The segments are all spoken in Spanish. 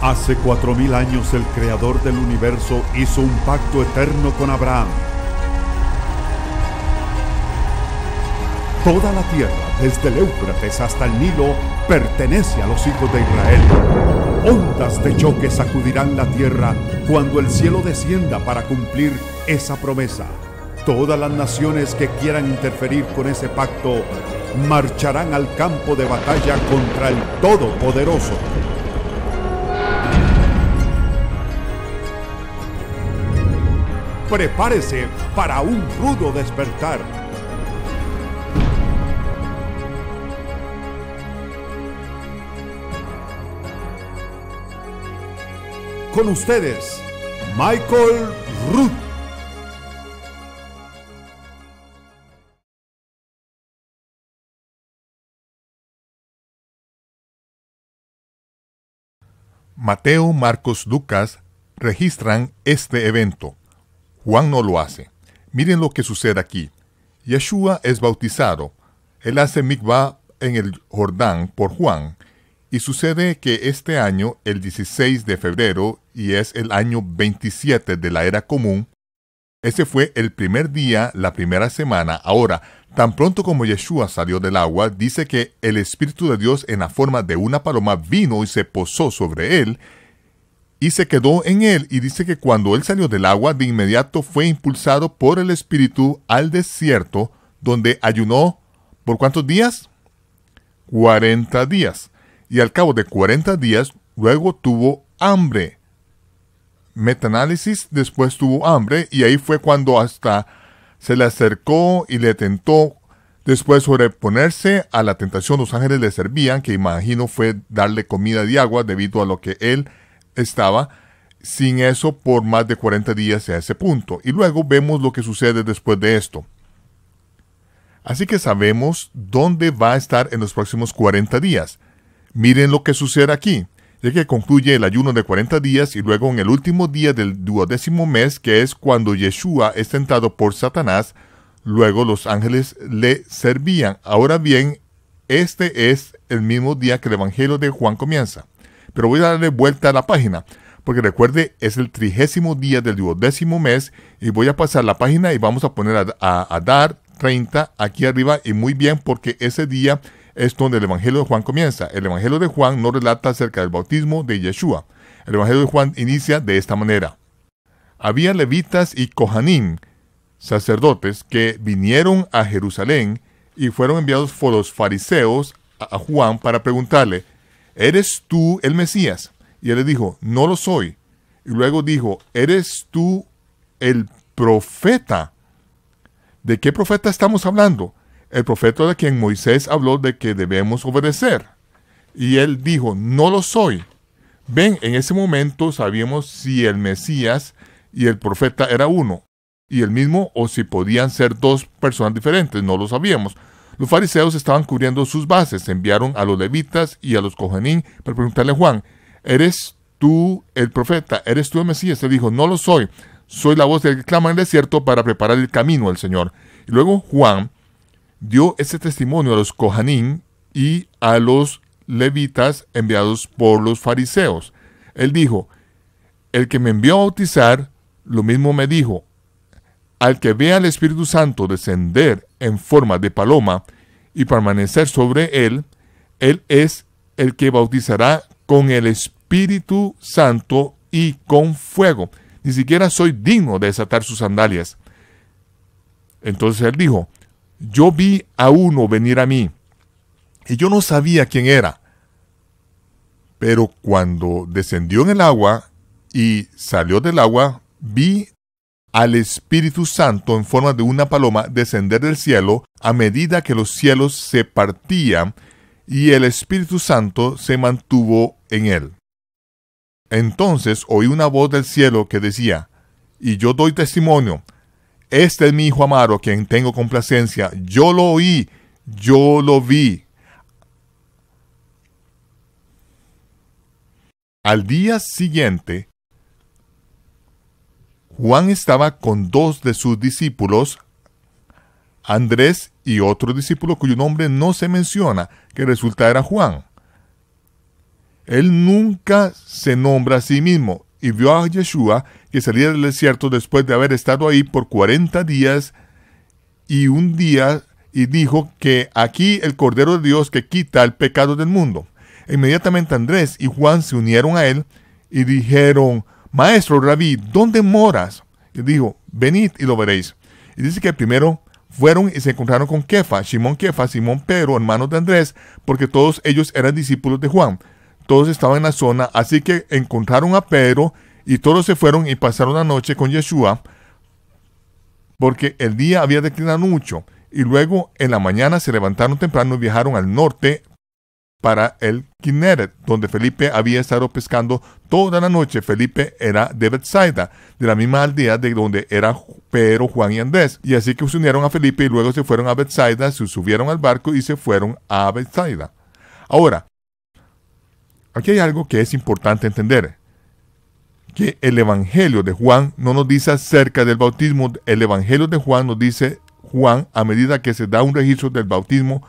Hace cuatro mil años el creador del universo hizo un pacto eterno con Abraham. Toda la tierra, desde el Éufrates hasta el Nilo, pertenece a los hijos de Israel. Ondas de choque sacudirán la tierra cuando el cielo descienda para cumplir esa promesa. Todas las naciones que quieran interferir con ese pacto marcharán al campo de batalla contra el Todopoderoso. Prepárese para un rudo despertar. Con ustedes, Michael Ruth. Mateo, Marcos, Lucas registran este evento. Juan no lo hace. Miren lo que sucede aquí. Yeshua es bautizado. Él hace mikvah en el Jordán por Juan. Y sucede que este año, el 16 de febrero, y es el año 27 de la era común, ese fue el primer día, la primera semana. Ahora, Tan pronto como Yeshua salió del agua, dice que el Espíritu de Dios en la forma de una paloma vino y se posó sobre él y se quedó en él y dice que cuando él salió del agua de inmediato fue impulsado por el Espíritu al desierto donde ayunó por cuántos días? 40 días. Y al cabo de 40 días luego tuvo hambre. Metanálisis después tuvo hambre y ahí fue cuando hasta se le acercó y le tentó. Después sobreponerse a la tentación, los ángeles le servían, que imagino fue darle comida y agua debido a lo que él estaba sin eso por más de 40 días a ese punto. Y luego vemos lo que sucede después de esto. Así que sabemos dónde va a estar en los próximos 40 días. Miren lo que sucede aquí ya que concluye el ayuno de 40 días y luego en el último día del duodécimo mes, que es cuando Yeshua es tentado por Satanás, luego los ángeles le servían. Ahora bien, este es el mismo día que el Evangelio de Juan comienza. Pero voy a darle vuelta a la página, porque recuerde, es el trigésimo día del duodécimo mes y voy a pasar la página y vamos a poner a, dar 30 aquí arriba y muy bien porque ese día es donde el Evangelio de Juan comienza. El Evangelio de Juan no relata acerca del bautismo de Yeshua. El Evangelio de Juan inicia de esta manera. Había levitas y cohanín sacerdotes, que vinieron a Jerusalén y fueron enviados por los fariseos a Juan para preguntarle, ¿eres tú el Mesías? Y él le dijo, no lo soy. Y luego dijo, ¿eres tú el profeta? ¿De qué profeta estamos hablando? el profeta de quien Moisés habló de que debemos obedecer. Y él dijo, no lo soy. Ven, en ese momento sabíamos si el Mesías y el profeta era uno, y el mismo, o si podían ser dos personas diferentes, no lo sabíamos. Los fariseos estaban cubriendo sus bases, enviaron a los levitas y a los cojanín para preguntarle a Juan, ¿eres tú el profeta? ¿Eres tú el Mesías? Él dijo, no lo soy, soy la voz del que clama en el desierto para preparar el camino al Señor. Y luego Juan dio ese testimonio a los Kohanim y a los levitas enviados por los fariseos. Él dijo, el que me envió a bautizar, lo mismo me dijo, al que vea al Espíritu Santo descender en forma de paloma y permanecer sobre él, él es el que bautizará con el Espíritu Santo y con fuego. Ni siquiera soy digno de desatar sus sandalias. Entonces él dijo, yo vi a uno venir a mí y yo no sabía quién era. Pero cuando descendió en el agua y salió del agua, vi al Espíritu Santo en forma de una paloma descender del cielo a medida que los cielos se partían y el Espíritu Santo se mantuvo en él. Entonces oí una voz del cielo que decía, y yo doy testimonio, este es mi hijo amaro, quien tengo complacencia. Yo lo oí, yo lo vi. Al día siguiente, Juan estaba con dos de sus discípulos, Andrés y otro discípulo cuyo nombre no se menciona, que resulta era Juan. Él nunca se nombra a sí mismo, y vio a Yeshua que salía del desierto después de haber estado ahí por 40 días y un día y dijo que aquí el Cordero de Dios que quita el pecado del mundo. E inmediatamente Andrés y Juan se unieron a él y dijeron, Maestro Rabí, ¿dónde moras? Y dijo, venid y lo veréis. Y dice que primero fueron y se encontraron con Kefa, Simón Kefa, Simón Pedro, hermano de Andrés, porque todos ellos eran discípulos de Juan todos estaban en la zona, así que encontraron a Pedro y todos se fueron y pasaron la noche con Yeshua, porque el día había declinado mucho, y luego en la mañana se levantaron temprano y viajaron al norte para el Kinneret, donde Felipe había estado pescando toda la noche. Felipe era de Bethsaida, de la misma aldea de donde era Pedro, Juan y Andrés. Y así que se unieron a Felipe y luego se fueron a Bethsaida, se subieron al barco y se fueron a Bethsaida. Ahora, Aquí hay algo que es importante entender, que el Evangelio de Juan no nos dice acerca del bautismo, el Evangelio de Juan nos dice Juan a medida que se da un registro del bautismo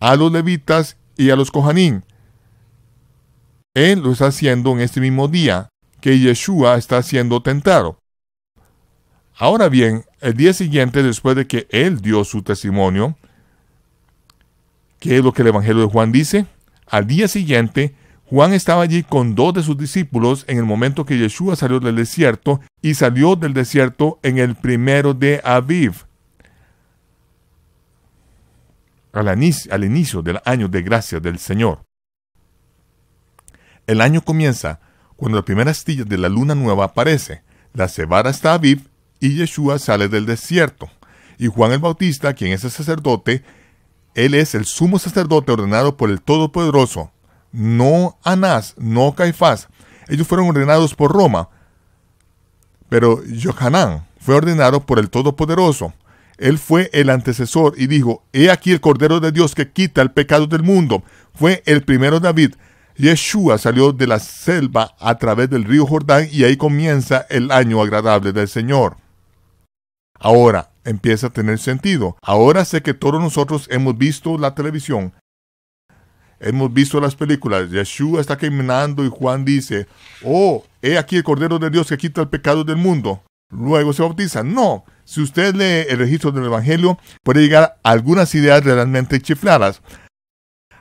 a los levitas y a los cojanín. Él lo está haciendo en este mismo día que Yeshua está siendo tentado. Ahora bien, el día siguiente, después de que él dio su testimonio, ¿qué es lo que el Evangelio de Juan dice? Al día siguiente, Juan estaba allí con dos de sus discípulos en el momento que Yeshua salió del desierto y salió del desierto en el primero de Aviv. Al inicio, del año de gracia del Señor. El año comienza cuando la primera astilla de la luna nueva aparece. La cebada está Aviv y Yeshua sale del desierto. Y Juan el Bautista, quien es el sacerdote, él es el sumo sacerdote ordenado por el Todopoderoso no Anás, no Caifás. Ellos fueron ordenados por Roma, pero Johanán fue ordenado por el Todopoderoso. Él fue el antecesor y dijo, He aquí el Cordero de Dios que quita el pecado del mundo. Fue el primero David. Yeshua salió de la selva a través del río Jordán y ahí comienza el año agradable del Señor. Ahora empieza a tener sentido. Ahora sé que todos nosotros hemos visto la televisión Hemos visto las películas, Yeshua está caminando y Juan dice, oh, he aquí el Cordero de Dios que quita el pecado del mundo. Luego se bautiza. No, si usted lee el registro del Evangelio, puede llegar a algunas ideas realmente chifladas.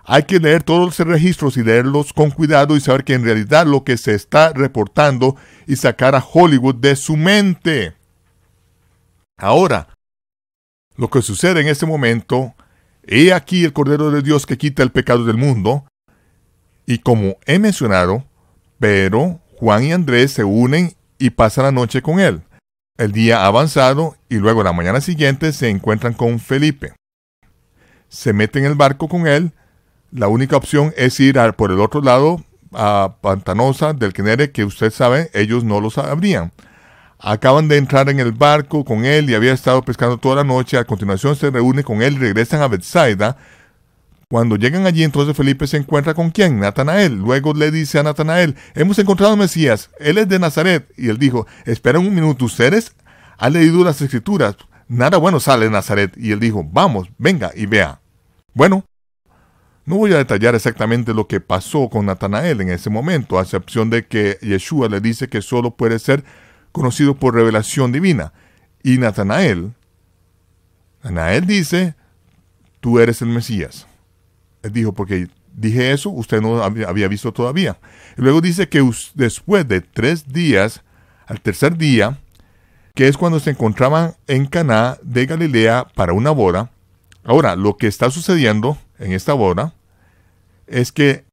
Hay que leer todos los registros y leerlos con cuidado y saber que en realidad lo que se está reportando y sacar a Hollywood de su mente. Ahora, lo que sucede en este momento He aquí el Cordero de Dios que quita el pecado del mundo. Y como he mencionado, pero Juan y Andrés se unen y pasan la noche con él. El día avanzado y luego la mañana siguiente se encuentran con Felipe. Se meten en el barco con él. La única opción es ir por el otro lado a Pantanosa del Quenere, que usted sabe, ellos no lo sabrían acaban de entrar en el barco con él y había estado pescando toda la noche. A continuación se reúne con él y regresan a Bethsaida. Cuando llegan allí, entonces Felipe se encuentra con quién? Natanael. Luego le dice a Natanael, hemos encontrado a Mesías, él es de Nazaret. Y él dijo, espera un minuto, ¿ustedes han leído las escrituras? Nada bueno sale de Nazaret. Y él dijo, vamos, venga y vea. Bueno, no voy a detallar exactamente lo que pasó con Natanael en ese momento, a excepción de que Yeshua le dice que solo puede ser conocido por revelación divina. Y Natanael, Natanael dice, tú eres el Mesías. Él dijo, porque dije eso, usted no había visto todavía. luego dice que después de tres días, al tercer día, que es cuando se encontraban en Cana de Galilea para una boda. Ahora, lo que está sucediendo en esta boda es que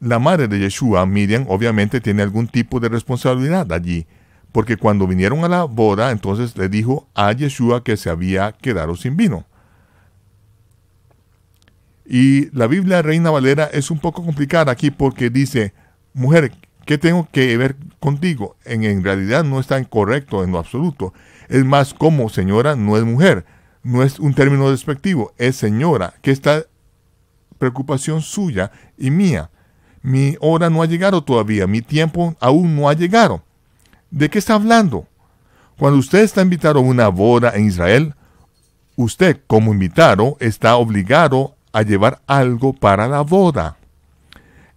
la madre de Yeshua, Miriam, obviamente tiene algún tipo de responsabilidad allí porque cuando vinieron a la boda, entonces le dijo a Yeshua que se había quedado sin vino. Y la Biblia Reina Valera es un poco complicada aquí porque dice, mujer, ¿qué tengo que ver contigo? En, realidad no está correcto en lo absoluto. Es más, como señora no es mujer, no es un término despectivo, es señora, que esta preocupación suya y mía. Mi hora no ha llegado todavía, mi tiempo aún no ha llegado. ¿De qué está hablando? Cuando usted está invitado a una boda en Israel, usted como invitado está obligado a llevar algo para la boda.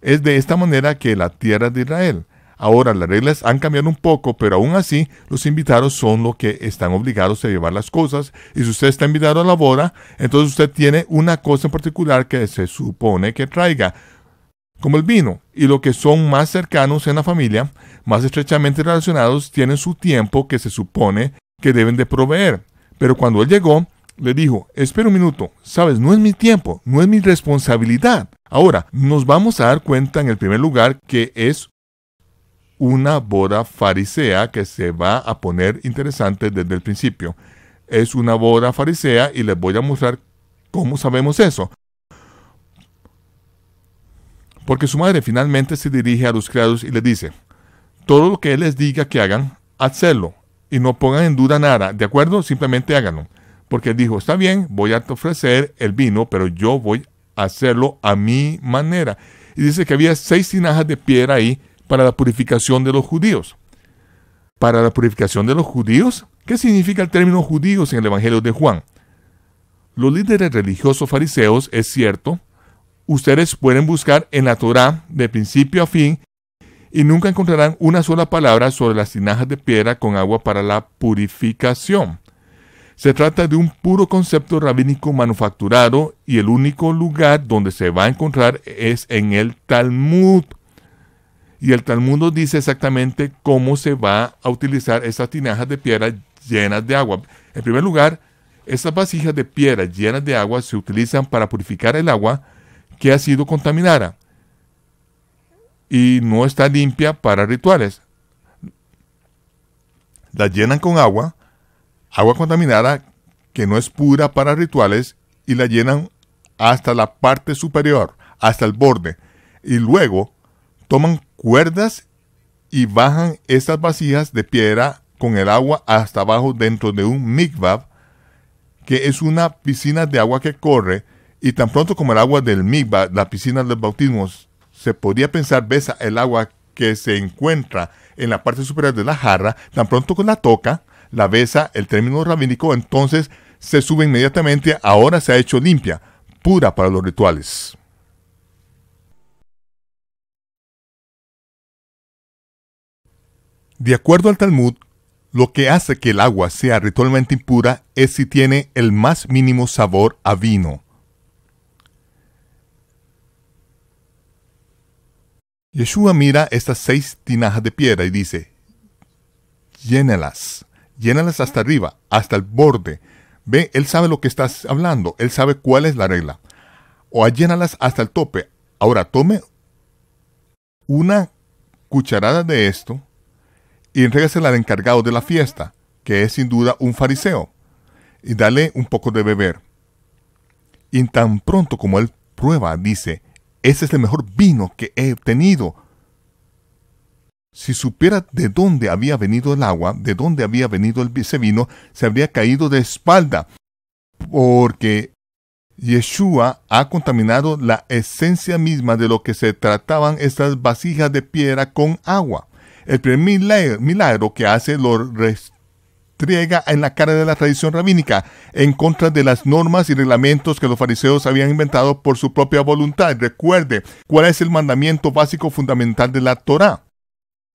Es de esta manera que la tierra de Israel. Ahora las reglas han cambiado un poco, pero aún así los invitados son los que están obligados a llevar las cosas. Y si usted está invitado a la boda, entonces usted tiene una cosa en particular que se supone que traiga como el vino, y los que son más cercanos en la familia, más estrechamente relacionados, tienen su tiempo que se supone que deben de proveer. Pero cuando él llegó, le dijo, espera un minuto, sabes, no es mi tiempo, no es mi responsabilidad. Ahora, nos vamos a dar cuenta en el primer lugar que es una boda farisea que se va a poner interesante desde el principio. Es una boda farisea y les voy a mostrar cómo sabemos eso porque su madre finalmente se dirige a los criados y le dice, todo lo que él les diga que hagan, hacedlo, y no pongan en duda nada, ¿de acuerdo? Simplemente háganlo. Porque él dijo, está bien, voy a ofrecer el vino, pero yo voy a hacerlo a mi manera. Y dice que había seis tinajas de piedra ahí para la purificación de los judíos. ¿Para la purificación de los judíos? ¿Qué significa el término judíos en el Evangelio de Juan? Los líderes religiosos fariseos, es cierto, ustedes pueden buscar en la Torá de principio a fin y nunca encontrarán una sola palabra sobre las tinajas de piedra con agua para la purificación. Se trata de un puro concepto rabínico manufacturado y el único lugar donde se va a encontrar es en el Talmud. Y el Talmud nos dice exactamente cómo se va a utilizar esas tinajas de piedra llenas de agua. En primer lugar, estas vasijas de piedra llenas de agua se utilizan para purificar el agua que ha sido contaminada y no está limpia para rituales. La llenan con agua, agua contaminada que no es pura para rituales y la llenan hasta la parte superior, hasta el borde. Y luego toman cuerdas y bajan estas vasijas de piedra con el agua hasta abajo dentro de un mikvah, que es una piscina de agua que corre y tan pronto como el agua del Migba, la piscina de bautismo, bautismos, se podría pensar, besa el agua que se encuentra en la parte superior de la jarra, tan pronto que la toca, la besa, el término rabínico, entonces se sube inmediatamente, ahora se ha hecho limpia, pura para los rituales. De acuerdo al Talmud, lo que hace que el agua sea ritualmente impura es si tiene el más mínimo sabor a vino. Yeshua mira estas seis tinajas de piedra y dice, llénalas, llénalas hasta arriba, hasta el borde. Ve, Él sabe lo que estás hablando, Él sabe cuál es la regla. O llénalas hasta el tope. Ahora tome una cucharada de esto y entrégasela al encargado de la fiesta, que es sin duda un fariseo, y dale un poco de beber. Y tan pronto como él prueba, dice, ese es el mejor vino que he obtenido. Si supiera de dónde había venido el agua, de dónde había venido ese vino, se habría caído de espalda, porque Yeshua ha contaminado la esencia misma de lo que se trataban estas vasijas de piedra con agua. El primer milagro que hace los en la cara de la tradición rabínica, en contra de las normas y reglamentos que los fariseos habían inventado por su propia voluntad. Recuerde, ¿cuál es el mandamiento básico fundamental de la Torah?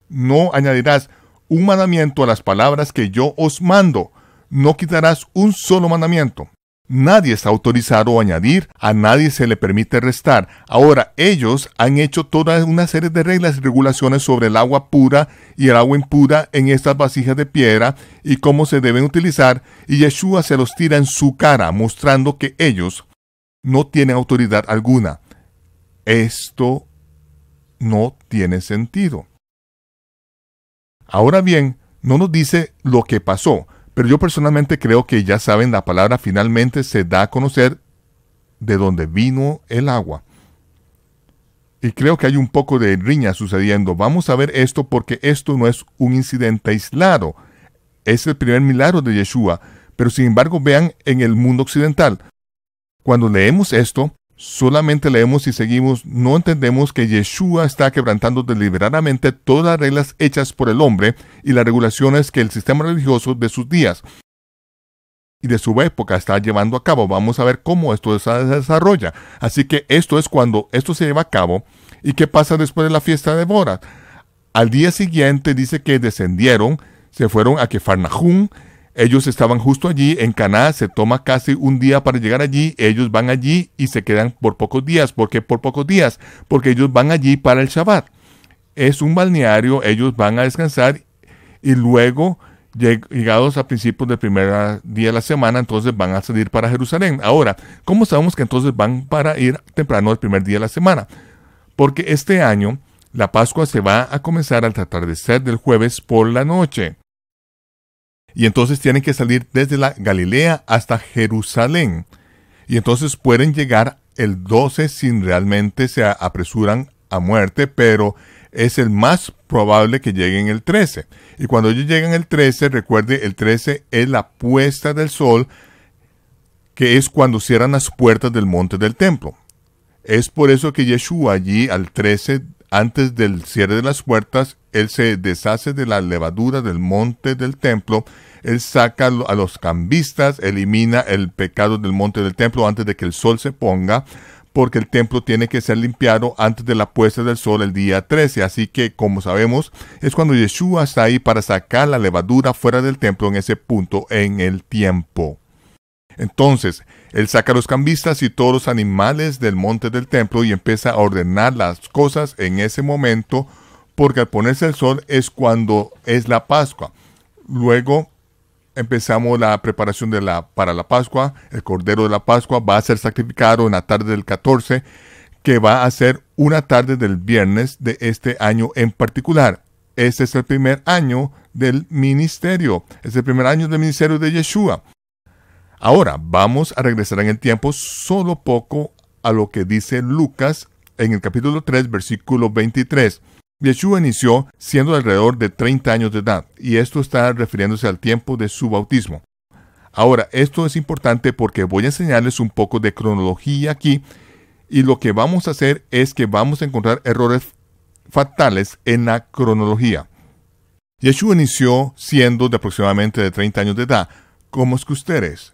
No añadirás un mandamiento a las palabras que yo os mando. No quitarás un solo mandamiento. Nadie está autorizado a añadir, a nadie se le permite restar. Ahora, ellos han hecho toda una serie de reglas y regulaciones sobre el agua pura y el agua impura en estas vasijas de piedra y cómo se deben utilizar, y Yeshua se los tira en su cara, mostrando que ellos no tienen autoridad alguna. Esto no tiene sentido. Ahora bien, no nos dice lo que pasó, pero yo personalmente creo que ya saben, la palabra finalmente se da a conocer de dónde vino el agua. Y creo que hay un poco de riña sucediendo. Vamos a ver esto porque esto no es un incidente aislado. Es el primer milagro de Yeshua. Pero sin embargo, vean en el mundo occidental. Cuando leemos esto, solamente leemos y seguimos, no entendemos que Yeshua está quebrantando deliberadamente todas las reglas hechas por el hombre y las regulaciones que el sistema religioso de sus días y de su época está llevando a cabo. Vamos a ver cómo esto se desarrolla. Así que esto es cuando esto se lleva a cabo. ¿Y qué pasa después de la fiesta de Bora Al día siguiente dice que descendieron, se fueron a Kefarnahum, ellos estaban justo allí, en Caná, se toma casi un día para llegar allí, ellos van allí y se quedan por pocos días, ¿Por qué por pocos días, porque ellos van allí para el Shabbat. Es un balneario, ellos van a descansar y luego, llegados a principios del primer día de la semana, entonces van a salir para Jerusalén. Ahora, ¿cómo sabemos que entonces van para ir temprano el primer día de la semana? Porque este año la Pascua se va a comenzar al atardecer del jueves por la noche. Y entonces tienen que salir desde la Galilea hasta Jerusalén. Y entonces pueden llegar el 12 sin realmente se apresuran a muerte, pero es el más probable que lleguen el 13. Y cuando ellos llegan el 13, recuerde, el 13 es la puesta del sol, que es cuando cierran las puertas del monte del templo. Es por eso que Yeshua allí al 13, antes del cierre de las puertas, él se deshace de la levadura del monte del templo. Él saca a los cambistas, elimina el pecado del monte del templo antes de que el sol se ponga, porque el templo tiene que ser limpiado antes de la puesta del sol el día 13. Así que, como sabemos, es cuando Yeshua está ahí para sacar la levadura fuera del templo en ese punto en el tiempo. Entonces, él saca a los cambistas y todos los animales del monte del templo y empieza a ordenar las cosas en ese momento porque al ponerse el sol es cuando es la Pascua. Luego empezamos la preparación de la, para la Pascua. El Cordero de la Pascua va a ser sacrificado en la tarde del 14, que va a ser una tarde del viernes de este año en particular. Este es el primer año del ministerio. Es el primer año del ministerio de Yeshua. Ahora vamos a regresar en el tiempo solo poco a lo que dice Lucas en el capítulo 3, versículo 23 Yeshua inició siendo alrededor de 30 años de edad, y esto está refiriéndose al tiempo de su bautismo. Ahora, esto es importante porque voy a enseñarles un poco de cronología aquí, y lo que vamos a hacer es que vamos a encontrar errores fatales en la cronología. Yeshua inició siendo de aproximadamente de 30 años de edad. ¿Cómo es que ustedes?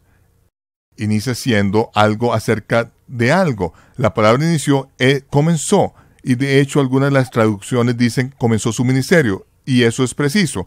Inicia siendo algo acerca de algo. La palabra inició eh, comenzó y de hecho algunas de las traducciones dicen comenzó su ministerio y eso es preciso.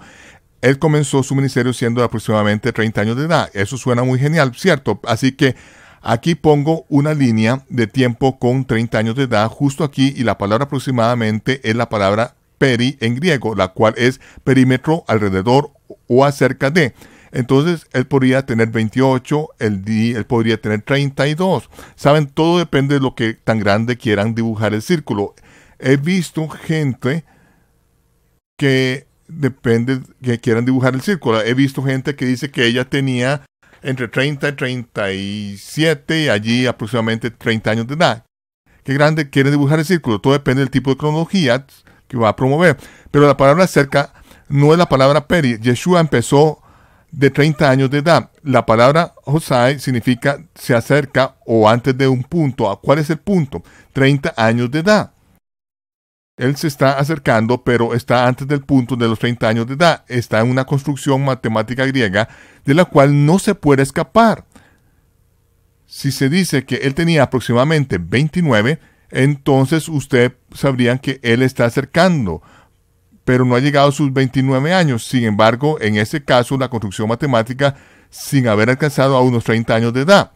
Él comenzó su ministerio siendo de aproximadamente 30 años de edad. Eso suena muy genial, ¿cierto? Así que aquí pongo una línea de tiempo con 30 años de edad justo aquí y la palabra aproximadamente es la palabra peri en griego, la cual es perímetro, alrededor o acerca de. Entonces él podría tener 28, él, él, podría tener 32. Saben, todo depende de lo que tan grande quieran dibujar el círculo he visto gente que depende que quieran dibujar el círculo. He visto gente que dice que ella tenía entre 30 y 37 y allí aproximadamente 30 años de edad. Qué grande quiere dibujar el círculo. Todo depende del tipo de cronología que va a promover. Pero la palabra cerca no es la palabra peri. Yeshua empezó de 30 años de edad. La palabra hosai significa se acerca o antes de un punto. ¿Cuál es el punto? 30 años de edad. Él se está acercando, pero está antes del punto de los 30 años de edad. Está en una construcción matemática griega de la cual no se puede escapar. Si se dice que él tenía aproximadamente 29, entonces usted sabrían que él está acercando, pero no ha llegado a sus 29 años. Sin embargo, en ese caso, la construcción matemática sin haber alcanzado a unos 30 años de edad.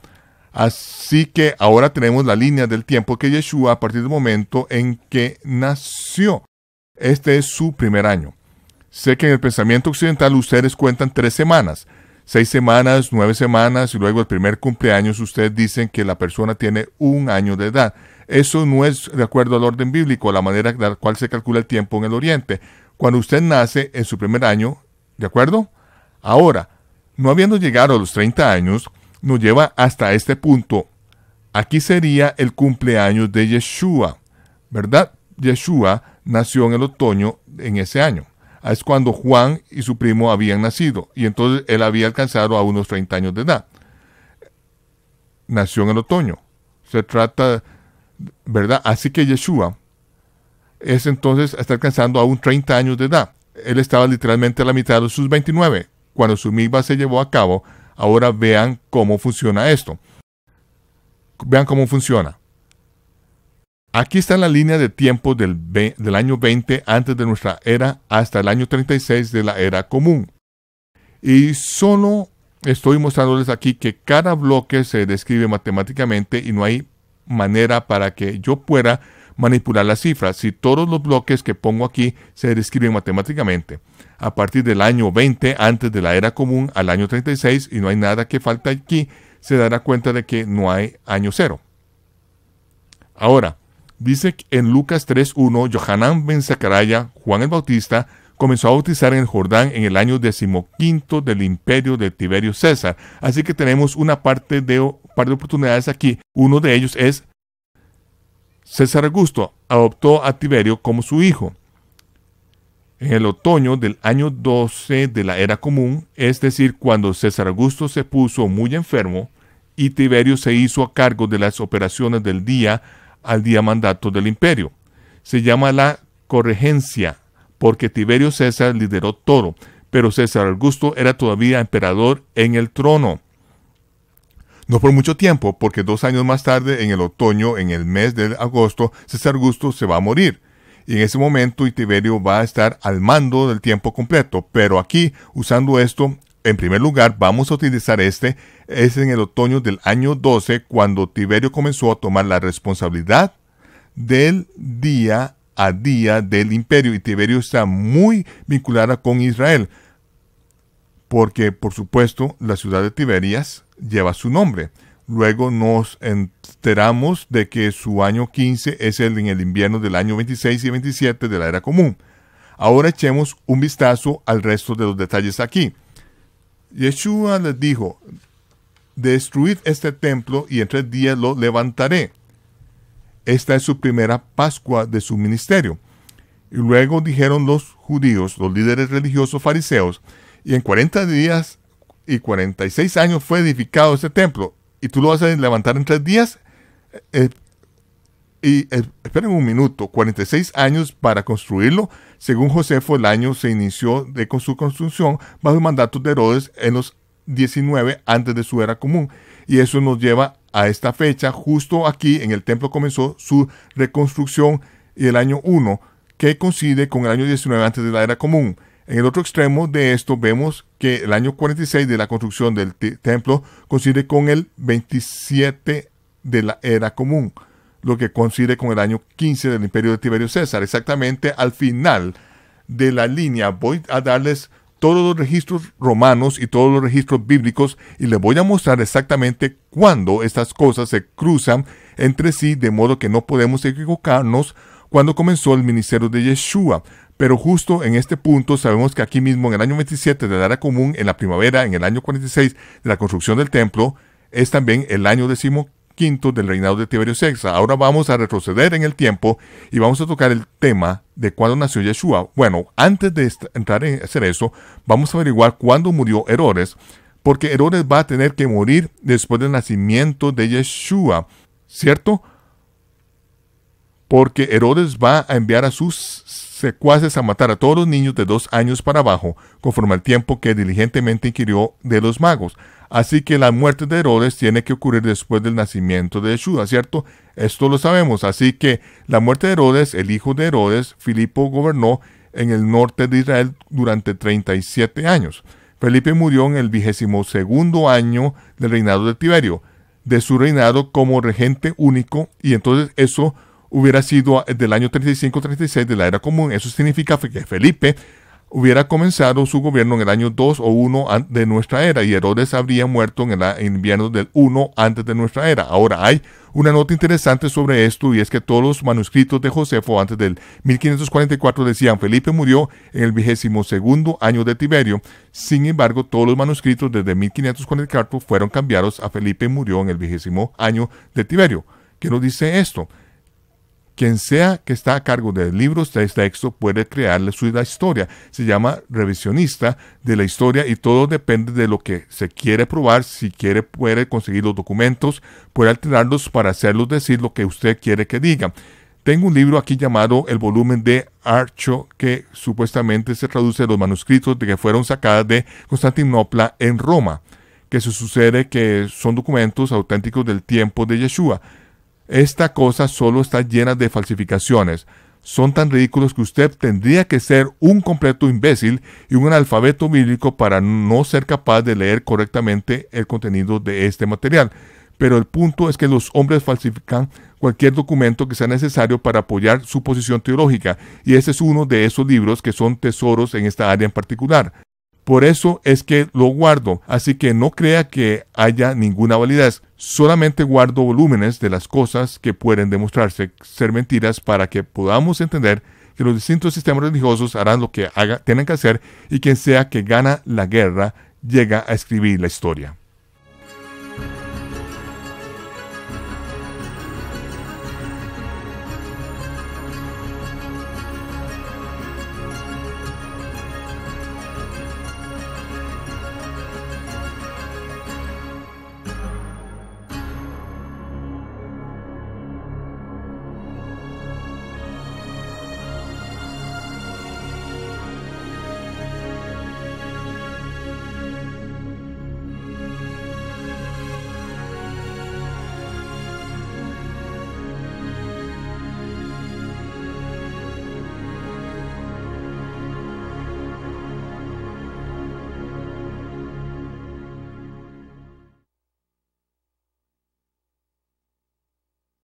Así que ahora tenemos la línea del tiempo que Yeshua a partir del momento en que nació. Este es su primer año. Sé que en el pensamiento occidental ustedes cuentan tres semanas, seis semanas, nueve semanas y luego el primer cumpleaños ustedes dicen que la persona tiene un año de edad. Eso no es de acuerdo al orden bíblico, la manera en la cual se calcula el tiempo en el Oriente. Cuando usted nace en su primer año, ¿de acuerdo? Ahora, no habiendo llegado a los 30 años, nos lleva hasta este punto. Aquí sería el cumpleaños de Yeshua, ¿verdad? Yeshua nació en el otoño en ese año. Ah, es cuando Juan y su primo habían nacido y entonces él había alcanzado a unos 30 años de edad. Nació en el otoño. Se trata, ¿verdad? Así que Yeshua es entonces, está alcanzando a un 30 años de edad. Él estaba literalmente a la mitad de sus 29 cuando su misma se llevó a cabo Ahora vean cómo funciona esto. Vean cómo funciona. Aquí está la línea de tiempo del, del, año 20 antes de nuestra era hasta el año 36 de la era común. Y solo estoy mostrándoles aquí que cada bloque se describe matemáticamente y no hay manera para que yo pueda manipular las cifras si todos los bloques que pongo aquí se describen matemáticamente a partir del año 20 antes de la era común al año 36 y no hay nada que falta aquí, se dará cuenta de que no hay año cero. Ahora, dice en Lucas 3.1, Johanán ben Zacaraya, Juan el Bautista, comenzó a bautizar en el Jordán en el año decimoquinto del imperio de Tiberio César. Así que tenemos una parte de, par de oportunidades aquí. Uno de ellos es César Augusto, adoptó a Tiberio como su hijo en el otoño del año 12 de la era común, es decir, cuando César Augusto se puso muy enfermo y Tiberio se hizo a cargo de las operaciones del día al día mandato del imperio. Se llama la corregencia porque Tiberio César lideró todo, pero César Augusto era todavía emperador en el trono. No por mucho tiempo, porque dos años más tarde, en el otoño, en el mes de agosto, César Augusto se va a morir y en ese momento Tiberio va a estar al mando del tiempo completo. Pero aquí, usando esto, en primer lugar, vamos a utilizar este, es en el otoño del año 12, cuando Tiberio comenzó a tomar la responsabilidad del día a día del imperio. Y Tiberio está muy vinculada con Israel, porque por supuesto la ciudad de Tiberias lleva su nombre. Luego nos enteramos de que su año 15 es el en el invierno del año 26 y 27 de la era común. Ahora echemos un vistazo al resto de los detalles aquí. Yeshua les dijo, destruid este templo y en tres días lo levantaré. Esta es su primera Pascua de su ministerio. Y luego dijeron los judíos, los líderes religiosos fariseos, y en 40 días y 46 años fue edificado este templo y tú lo vas a levantar en tres días. Eh, y eh, esperen un minuto, 46 años para construirlo. Según Josefo, el año se inició de con su construcción bajo el mandato de Herodes en los 19 antes de su era común. Y eso nos lleva a esta fecha, justo aquí en el templo comenzó su reconstrucción y el año 1, que coincide con el año 19 antes de la era común. En el otro extremo de esto vemos que el año 46 de la construcción del templo coincide con el 27 de la era común, lo que coincide con el año 15 del imperio de Tiberio César, exactamente al final de la línea. Voy a darles todos los registros romanos y todos los registros bíblicos y les voy a mostrar exactamente cuándo estas cosas se cruzan entre sí, de modo que no podemos equivocarnos cuando comenzó el ministerio de Yeshua. Pero justo en este punto sabemos que aquí mismo, en el año 27 de la era común, en la primavera, en el año 46 de la construcción del templo, es también el año decimoquinto del reinado de Tiberio VI. Ahora vamos a retroceder en el tiempo y vamos a tocar el tema de cuándo nació Yeshua. Bueno, antes de entrar en hacer eso, vamos a averiguar cuándo murió Herodes, porque Herodes va a tener que morir después del nacimiento de Yeshua, ¿cierto? Porque Herodes va a enviar a sus secuaces a matar a todos los niños de dos años para abajo, conforme al tiempo que diligentemente inquirió de los magos. Así que la muerte de Herodes tiene que ocurrir después del nacimiento de Yeshua, ¿cierto? Esto lo sabemos. Así que la muerte de Herodes, el hijo de Herodes, Filipo gobernó en el norte de Israel durante 37 años. Felipe murió en el vigésimo segundo año del reinado de Tiberio, de su reinado como regente único, y entonces eso hubiera sido eh, del año 35-36 de la era común. Eso significa que Felipe hubiera comenzado su gobierno en el año 2 o 1 de nuestra era y Herodes habría muerto en el invierno del 1 antes de nuestra era. Ahora hay una nota interesante sobre esto y es que todos los manuscritos de Josefo antes del 1544 decían Felipe murió en el vigésimo segundo año de Tiberio. Sin embargo, todos los manuscritos desde 1544 fueron cambiados a Felipe murió en el vigésimo año de Tiberio. ¿Qué nos dice esto? Quien sea que está a cargo de libros, este texto, puede crearle su historia. Se llama revisionista de la historia y todo depende de lo que se quiere probar. Si quiere, puede conseguir los documentos, puede alterarlos para hacerlos decir lo que usted quiere que diga. Tengo un libro aquí llamado El volumen de Archo, que supuestamente se traduce de los manuscritos de que fueron sacadas de Constantinopla en Roma, que se sucede que son documentos auténticos del tiempo de Yeshua. Esta cosa solo está llena de falsificaciones. Son tan ridículos que usted tendría que ser un completo imbécil y un analfabeto bíblico para no ser capaz de leer correctamente el contenido de este material. Pero el punto es que los hombres falsifican cualquier documento que sea necesario para apoyar su posición teológica, y ese es uno de esos libros que son tesoros en esta área en particular. Por eso es que lo guardo, así que no crea que haya ninguna validez. Solamente guardo volúmenes de las cosas que pueden demostrarse ser mentiras para que podamos entender que los distintos sistemas religiosos harán lo que tienen que hacer y quien sea que gana la guerra llega a escribir la historia.